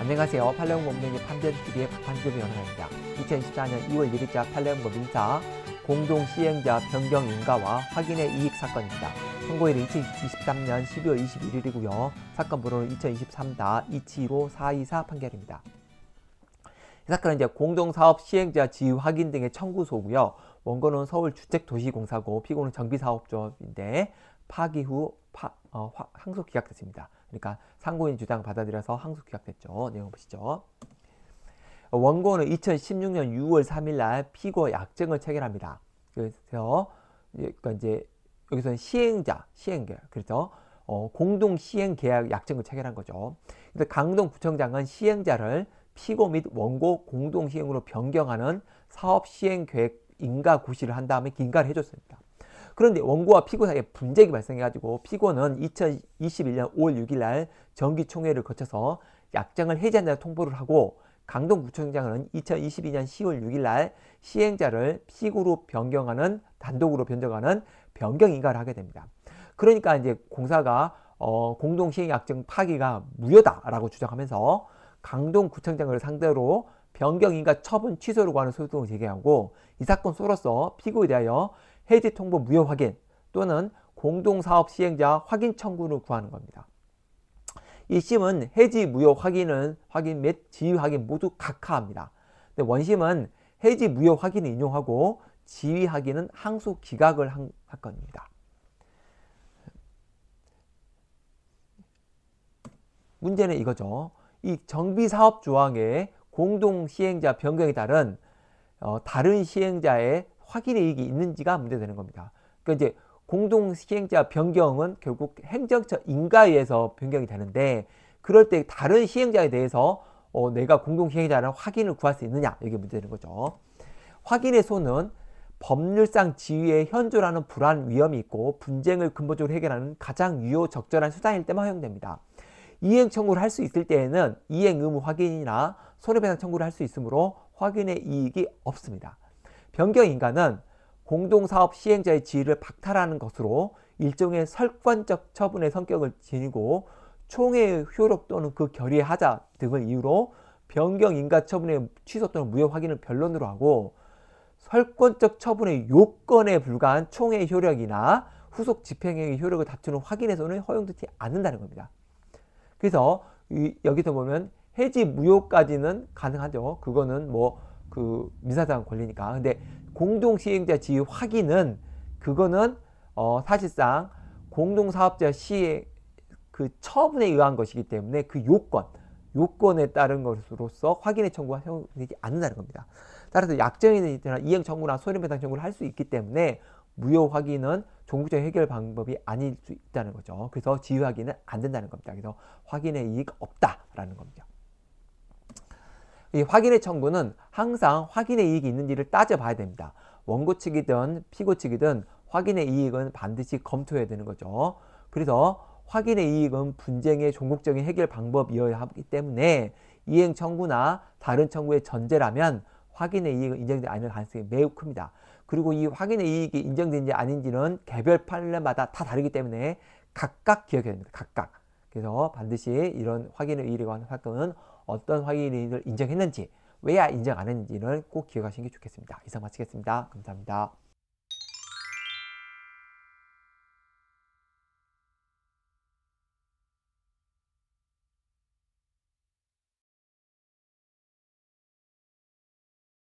안녕하세요. 팔레온고민의 판변TV의 박판규 변호사입니다. 2024년 2월 1일자 팔레온고 민사 공동시행자 변경 인가와 확인의 이익 사건입니다. 선고일은 2023년 12월 21일이고요. 사건 번호는 2023-275-424 판결입니다. 이 사건은 이제 공동사업 시행자 지휘 확인 등의 청구소고요. 원고는 서울주택도시공사고 피고는 정비사업조인데 파기 후 파, 어, 항소 기각됐습니다. 그러니까 상고인 주장 받아들여서 항소 기각됐죠. 내용 보시죠. 원고는 2016년 6월 3일 날 피고 약정을 체결합니다. 그래서 그러니까 이제 여기서는 시행자, 시행계 그렇죠? 어, 공동 시행 계약 약정을 체결한 거죠. 그래서 강동 구청장은 시행자를 피고 및 원고 공동 시행으로 변경하는 사업 시행 계획 인가 고시를 한 다음에 인가를 해줬습니다. 그런데 원고와 피고 사이에 분쟁이 발생해가지고 피고는 2021년 5월 6일 날 정기총회를 거쳐서 약정을 해제한다는 통보를 하고 강동구청장은 2022년 10월 6일 날 시행자를 피고로 변경하는 단독으로 변경하는 변경인가를 하게 됩니다. 그러니까 이제 공사가 어, 공동시행약정 파기가 무효다라고 주장하면서 강동구청장을 상대로 변경인가 처분 취소를 구하는 소송을 제기하고 이 사건 소로서 피고에 대하여 해지 통보 무효 확인 또는 공동사업 시행자 확인 청구를 구하는 겁니다. 이 심은 해지 무효 확인은 확인 및 지휘 확인 모두 각하합니다. 원심은 해지 무효 확인을 인용하고 지휘 확인은 항소 기각을 한 사건입니다. 문제는 이거죠. 이 정비사업 조항의 공동시행자 변경에 따른 어, 다른 시행자의 확인의 이익이 있는지가 문제되는 겁니다. 그러니까 이제 공동 시행자 변경은 결국 행정처 인가에 의해서 변경이 되는데 그럴 때 다른 시행자에 대해서 어, 내가 공동 시행자라는 확인을 구할 수 있느냐 이게 문제되는 거죠. 확인의 소는 법률상 지위의 현존하는 불안 위험이 있고 분쟁을 근본적으로 해결하는 가장 유효 적절한 수단일 때만 허용됩니다. 이행 청구를 할 수 있을 때에는 이행 의무 확인이나 손해배상 청구를 할 수 있으므로 확인의 이익이 없습니다. 변경인가는 공동사업 시행자의 지위를 박탈하는 것으로 일종의 설권적 처분의 성격을 지니고 총회의 효력 또는 그 결의의 하자 등을 이유로 변경인가 처분의 취소 또는 무효 확인을 변론으로 하고 설권적 처분의 요건에 불과한 총회의 효력이나 후속 집행행위 효력을 다투는 확인에서는 허용되지 않는다는 겁니다. 그래서 여기서 보면 해지 무효까지는 가능하죠. 그거는 뭐그 민사상 권리니까. 근데 공동 시행자 지위 확인은 그거는 어 사실상 공동 사업자 시의 그 처분에 의한 것이기 때문에 그 요건 요건에 따른 것으로서 확인의 청구가 되지 않는다는 겁니다. 따라서 약정이나 이행 청구나 소멸배당 청구를 할 수 있기 때문에 무효 확인은 종국적 해결 방법이 아닐 수 있다는 거죠. 그래서 지휘 확인은 안 된다는 겁니다. 그래서 확인의 이익 없다라는 겁니다. 이 확인의 청구는 항상 확인의 이익이 있는지를 따져봐야 됩니다. 원고 측이든 피고 측이든 확인의 이익은 반드시 검토해야 되는 거죠. 그래서 확인의 이익은 분쟁의 종국적인 해결 방법이어야 하기 때문에 이행 청구나 다른 청구의 전제라면 확인의 이익은 인정되지 않을 가능성이 매우 큽니다. 그리고 이 확인의 이익이 인정된지 아닌지는 개별 판례마다 다 다르기 때문에 각각 기억해야 됩니다. 각각. 그래서 반드시 이런 확인의 이익에 관한 사건은 어떤 확인을 인정했는지 왜 인정 안 했는지는 꼭 기억하시는 게 좋겠습니다. 이상 마치겠습니다. 감사합니다.